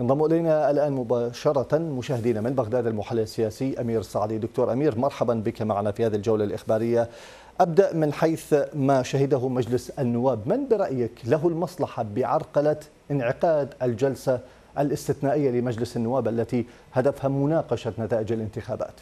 ينضم الينا الان مباشره مشاهدينا من بغداد المحلل السياسي امير السعدي دكتور امير مرحبا بك معنا في هذه الجوله الاخباريه ابدا من حيث ما شهده مجلس النواب من برايك له المصلحه بعرقله انعقاد الجلسه الاستثنائيه لمجلس النواب التي هدفها مناقشه نتائج الانتخابات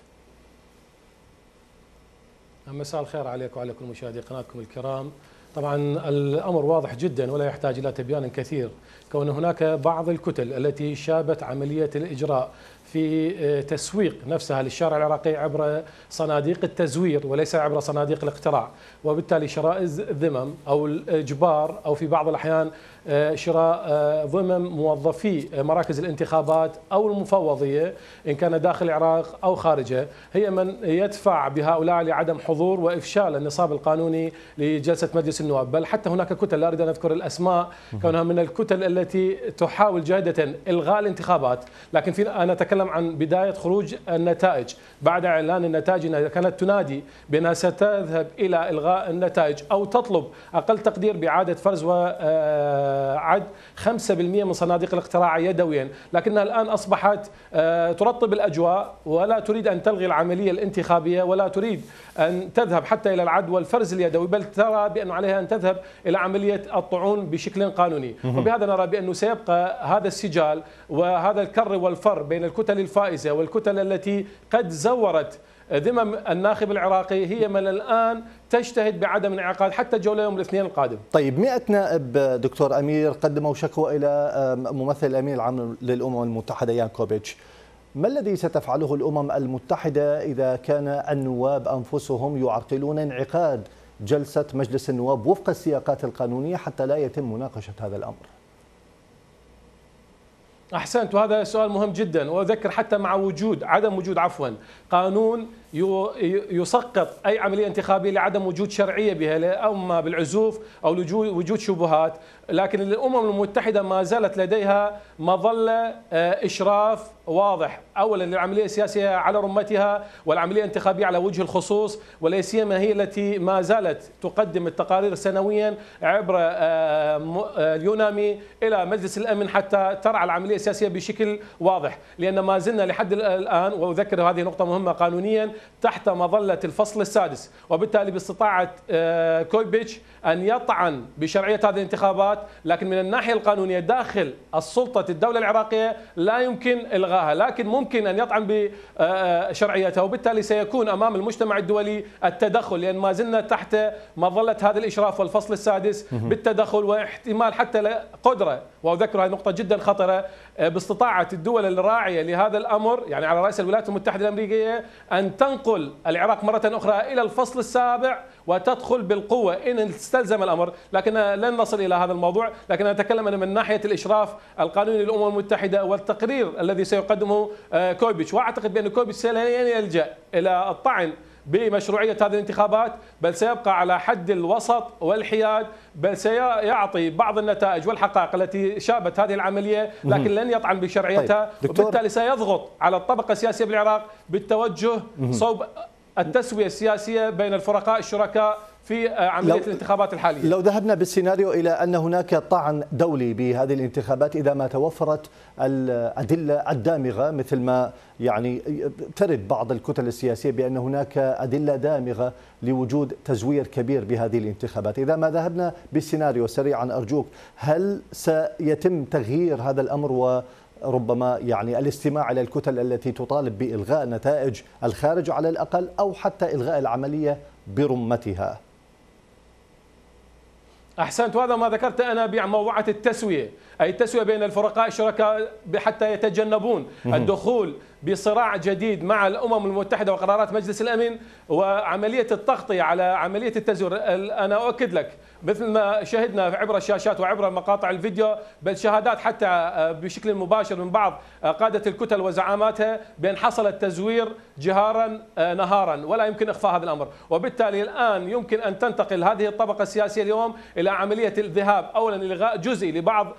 مساء الخير عليكم وعلى كل مشاهدي قناتكم الكرام طبعا الأمر واضح جدا ولا يحتاج إلى تبيان كثير كون هناك بعض الكتل التي شابت عملية الإجراء في آه، تسويق نفسها للشارع العراقي عبر صناديق التزوير وليس عبر صناديق الاقتراع وبالتالي شراء الذمم أو الإجبار أو في بعض الأحيان آه، شراء ذمم آه، موظفي مراكز الانتخابات أو المفوضية إن كان داخل العراق أو خارجه هي من يدفع بهؤلاء لعدم حضور وإفشال النصاب القانوني لجلسة مجلس النواب بل حتى هناك كتل لا أريد أن أذكر الأسماء كونها من الكتل التي تحاول جاهدة إلغاء الانتخابات لكن في أنا أتكلم عن بداية خروج النتائج بعد إعلان النتائج أنها كانت تنادي بأنها ستذهب إلى إلغاء النتائج أو تطلب أقل تقدير بإعادة فرز وعد آه، 5% من صناديق الاقتراع يدويا لكنها الآن أصبحت آه، ترطب الأجواء ولا تريد أن تلغي العملية الانتخابية ولا تريد أن تذهب حتى إلى العد والفرز اليدوي بل ترى بأنه عليها عليها أن تذهب إلى عملية الطعون بشكل قانوني وبهذا نرى بأنه سيبقى هذا السجال وهذا الكر والفر بين الكتل الفائزة والكتل التي قد زورت ذمم الناخب العراقي هي من الآن تجتهد بعدم انعقاد حتى جولة يوم الاثنين القادم طيب 100 نائب دكتور أمير قدموا شكوى إلى ممثل الأمين العام للأمم المتحدة يانكوفيتش ما الذي ستفعله الأمم المتحدة إذا كان النواب أنفسهم يعرقلون انعقاد جلسة مجلس النواب وفق السياقات القانونية حتى لا يتم مناقشة هذا الأمر احسنت وهذا سؤال مهم جدا واذكر حتى مع وجود عدم وجود عفوا قانون يسقط اي عمليه انتخابيه لعدم وجود شرعيه بها اما بالعزوف او وجود شبهات، لكن الامم المتحده ما زالت لديها مظله آه، اشراف واضح، اولا للعمليه السياسيه على رمتها والعمليه الانتخابيه على وجه الخصوص، ولا سيما هي التي ما زالت تقدم التقارير سنويا عبر آه، آه، اليونامي الى مجلس الامن حتى ترعى العمليه السياسيه بشكل واضح، لان ما زلنا لحد الان واذكر هذه نقطه مهمه قانونيا تحت مظلة الفصل السادس وبالتالي باستطاعة آه، كويبيتش أن يطعن بشرعية هذه الانتخابات لكن من الناحية القانونية داخل السلطة الدولة العراقية لا يمكن إلغاها لكن ممكن أن يطعن بشرعيتها وبالتالي سيكون أمام المجتمع الدولي التدخل لأن ما زلنا تحت مظلة هذا الإشراف والفصل السادس بالتدخل واحتمال حتى قدرة وأذكر هذه نقطة جدا خطرة آه، باستطاعة الدول الراعية لهذا الأمر يعني على رأس الولايات المتحدة الأمريكية أن تنقل العراق مرة أخرى إلى الفصل السابع وتدخل بالقوة إن استلزم الأمر لكن لن نصل إلى هذا الموضوع لكن نتكلم أنا من ناحية الإشراف القانوني للأمم المتحدة والتقرير الذي سيقدمه آه، كوبيتش وأعتقد بأن كوبيتش لن يلجأ إلى الطعن بمشروعية هذه الانتخابات بل سيبقى على حد الوسط والحياد بل سيعطي بعض النتائج والحقائق التي شابت هذه العملية لكن لن يطعن بشرعيتها طيب. وبالتالي سيضغط على الطبقة السياسية بالعراق بالتوجه صوب التسوية السياسية بين الفرقاء الشركاء في آه، عمليه الانتخابات الحاليه لو ذهبنا بالسيناريو الى ان هناك طعن دولي بهذه الانتخابات اذا ما توفرت الادله الدامغه مثل ما يعني ترد بعض الكتل السياسيه بان هناك ادله دامغه لوجود تزوير كبير بهذه الانتخابات، اذا ما ذهبنا بالسيناريو سريعا ارجوك، هل سيتم تغيير هذا الامر و ربما يعني الاستماع الى الكتل التي تطالب بالغاء نتائج الخارج على الاقل او حتى الغاء العمليه برمتها أحسنت وهذا ما ذكرت أنا بموضوعة التسوية أي التسوية بين الفرقاء الشركاء حتى يتجنبون الدخول بصراع جديد مع الامم المتحده وقرارات مجلس الامن وعمليه التغطيه على عمليه التزوير انا اؤكد لك مثل ما شهدنا عبر الشاشات وعبر مقاطع الفيديو بل شهادات حتى آه، بشكل مباشر من بعض آه، قاده الكتل وزعاماتها بان حصل التزوير جهارا آه، نهارا ولا يمكن اخفاء هذا الامر وبالتالي الان يمكن ان تنتقل هذه الطبقه السياسيه اليوم الى عمليه الذهاب اولا الغاء جزئي لبعض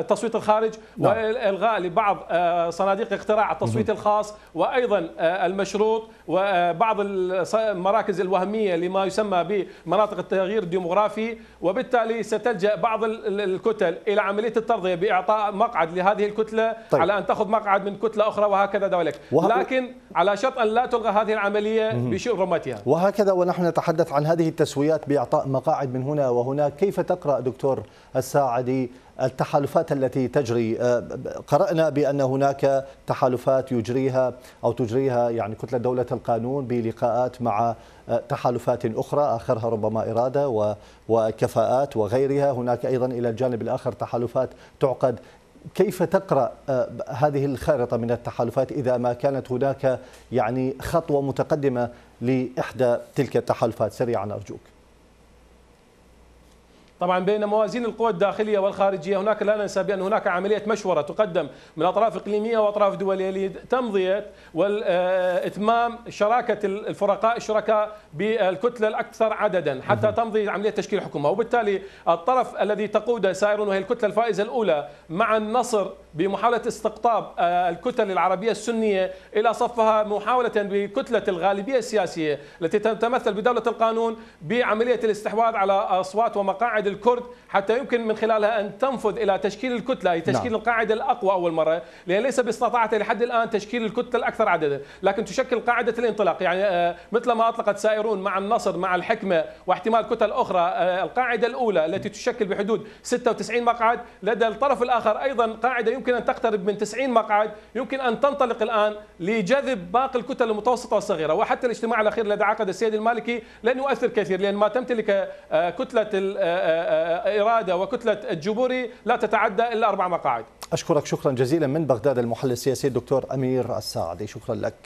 التصويت الخارج نعم. والغاء لبعض صناديق اقتراع التصويت الخاص وايضا آه، المشروط وبعض المراكز الوهميه لما يسمى بمناطق التغيير الديمغرافي وبالتالي ستلجا بعض الكتل الى عمليه الترضيه باعطاء مقعد لهذه الكتله طيب. على ان تاخذ مقعد من كتله اخرى وهكذا ذلك وه... لكن على شرط ان لا تلغى هذه العمليه رمتها وهكذا ونحن نتحدث عن هذه التسويات باعطاء مقاعد من هنا وهناك كيف تقرا دكتور الساعدي التحالفات التي تجري آه، قرأنا بأن هناك تحالفات يجريها أو تجريها يعني كتلة دولة القانون بلقاءات مع آه، تحالفات أخرى آخرها ربما إرادة وكفاءات وغيرها هناك أيضا إلى الجانب الآخر تحالفات تعقد كيف تقرا آه، هذه الخارطه من التحالفات اذا ما كانت هناك يعني خطوه متقدمه لاحدى تلك التحالفات سريعا ارجوك طبعا بين موازين القوى الداخلية والخارجية هناك لا ننسى بأن هناك عملية مشورة تقدم من أطراف إقليمية وأطراف دولية لتمضية وإتمام شراكة الفرقاء الشركاء بالكتلة الأكثر عددا حتى تمضي عملية تشكيل حكومة وبالتالي الطرف الذي تقوده سائرون وهي الكتلة الفائزة الأولى مع النصر بمحاولة استقطاب الكتل العربية السنية إلى صفها محاولة بكتلة الغالبية السياسية التي تتمثل بدولة القانون بعملية الاستحواذ على أصوات ومقاعد الكرد حتى يمكن من خلالها أن تنفذ إلى تشكيل الكتلة اي يعني تشكيل نعم. القاعدة الأقوى أول مرة لأن ليس باستطاعتها لحد الآن تشكيل الكتلة الأكثر عددا لكن تشكل قاعدة الانطلاق يعني آه، مثل ما أطلقت سائرون مع النصر مع الحكمة واحتمال كتل أخرى آه، القاعدة الأولى التي تشكل بحدود 96 مقعد لدى الطرف الآخر أيضا قاعدة يمكن أن تقترب من 90 مقعد يمكن أن تنطلق الآن لجذب باقي الكتل المتوسطة والصغيرة وحتى الاجتماع الأخير الذي عقد السيد المالكي لن يؤثر كثير لأن ما تمتلك آه، كتلة إرادة وكتلة الجمهوري لا تتعدى إلا أربع مقاعد أشكرك شكرا جزيلا من بغداد المحلل السياسي الدكتور أمير الساعدي شكرا لك